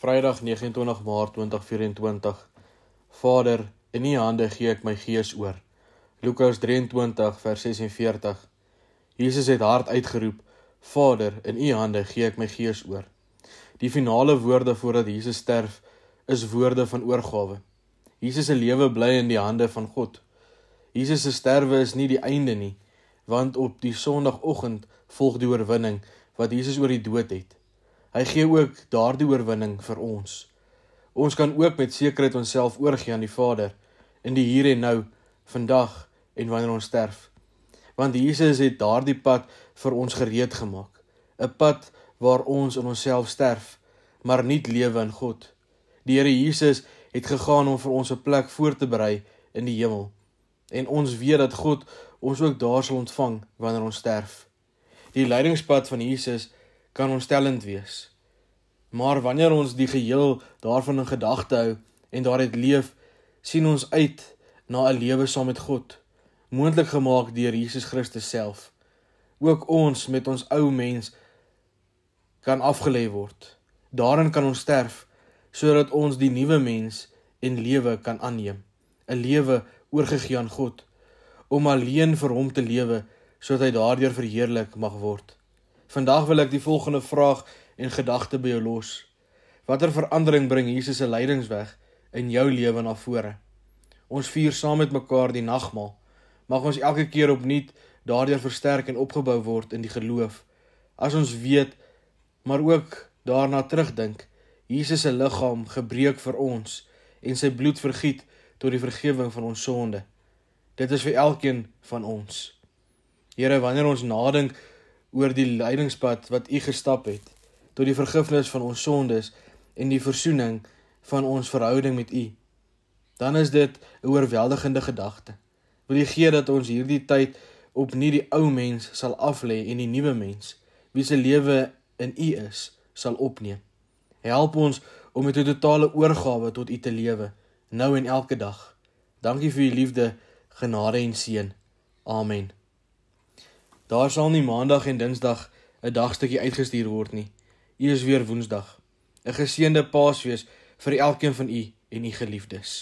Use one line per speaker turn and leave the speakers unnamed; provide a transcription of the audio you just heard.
Vrydag 29 Maart 2024 Vader, in U hande gee ek my gees oor. Lukas 23 vers 46 Jesus het hard uitgeroep: Vader, in U hande gee ek my gees oor. Die finale woorde voordat Jesus sterf is woorde van oorgawe. Jesus se lewe bly in die hande van God. Jesus se sterwe is nie die einde nie, want op die Sondagoggend volg die oorwinning wat Jesus oor die dood het. Hy gee ook daardie oorwinning vir ons. Ons kan ook met sekerheid onsself oorgee aan die Vader in die hier en nou, vandag en wanneer ons sterf. Want Jesus het daardie pad vir ons gereed gemaak, 'n pad waar ons in onsself sterf, maar nie lewe in God. Die Here Jesus het gegaan om vir ons 'n plek voor te berei in die hemel. En ons weet dat God ons ook daar sal ontvang wanneer ons sterf. Die leidingspad van Jesus is kan ontstellend wees. Maar wanneer ons die geheel daarvan in gedagte hou en daaruit leef, sien ons uit na 'n lewe saam met God, moontlik gemaak deur Jesus Christus self. Ook ons met ons ou mens kan afgelê word. Daarin kan ons sterf sodat ons die nuwe mens en lewe kan aanneem, 'n lewe oorgegee aan God om alleen vir hom te lewe sodat hy daardeur verheerlik mag word. Vandag wil ek die volgende vraag en gedagte by jou los. Watter verandering bring Jesus se lydingsweg in jou lewe na vore? Ons vier saam met mekaar die nagmaal. Mag ons elke keer opnuut daardeur versterk en opgebou word in die geloof. As ons weet maar ook daarna terugdink, Jesus se liggaam gebreek vir ons en sy bloed vergiet tot die vergifnis van ons sonde. Dit is vir elkeen van ons. Here, wanneer ons nadink oor die lydingspad wat U gestap het tot die vergifnis van ons sondes en die versoening van ons verhouding met U. Dan is dit 'n oorweldigende gedagte. Wil U gee dat ons hierdie tyd op nie die ou mens sal aflê en die nuwe mens wie se lewe in U is sal opneem. Help ons om met 'n totale oorgawe tot U te lewe, nou en elke dag. Dankie vir U liefde, genade en seën. Amen. Daar sal nie maandag en dinsdag 'n dagstukkie uitgestuur word nie. U is weer woensdag. 'n Geseënde Paasfees vir elkeen van u en u geliefdes.